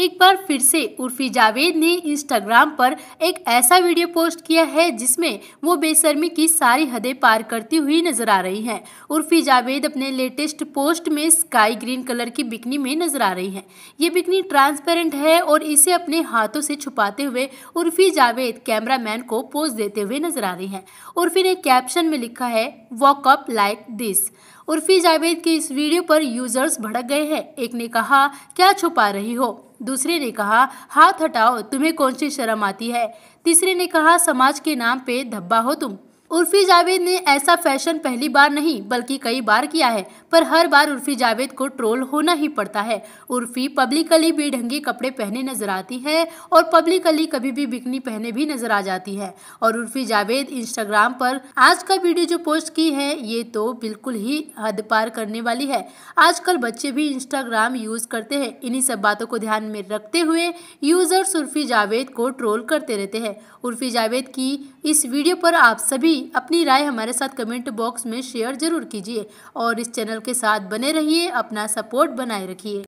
एक बार फिर से उर्फी जावेद ने इंस्टाग्राम पर एक ऐसा वीडियो पोस्ट किया है जिसमें वो बेसरमी की सारी हदें पार करती हुई नजर आ रही हैं उर्फी जावेद अपने लेटेस्ट पोस्ट में स्काई ग्रीन कलर की बिकनी में नजर आ रही हैं ये बिकनी ट्रांसपेरेंट है और इसे अपने हाथों से छुपाते हुए उर्फी जावेद कैमरा को पोस्ट देते हुए नजर आ रही है उर्फी ने कैप्शन में लिखा है walk up like this Urfi Javed की इस वीडियो पर यूजर्स भड़क गए हैं एक ने कहा क्या छुपा रही हो दूसरे ने कहा हाथ हटाओ तुम्हें कौन सी शर्म आती है तीसरे ने कहा समाज के नाम पे धब्बा हो तुम उर्फी जावेद ने ऐसा फैशन पहली बार नहीं बल्कि कई बार किया है पर हर बार उर्फी जावेद को ट्रोल होना ही पड़ता है उर्फी पब्लिकली बेढंगी कपड़े पहने नजर आती है और पब्लिकली कभी भी बिकनी पहने भी नजर आ जाती है और उर्फी जावेद इंस्टाग्राम पर आज का वीडियो जो पोस्ट की है ये तो बिल्कुल ही हद पार करने वाली है आजकल बच्चे भी इंस्टाग्राम यूज करते हैं इन्हीं सब बातों को ध्यान में रखते हुए यूजर्स उर्फी जावेद को ट्रोल करते रहते हैं उर्फी जावेद की इस वीडियो पर आप सभी नहीं अपनी राय हमारे साथ कमेंट बॉक्स में शेयर जरूर कीजिए और इस चैनल के साथ बने रहिए अपना सपोर्ट बनाए रखिए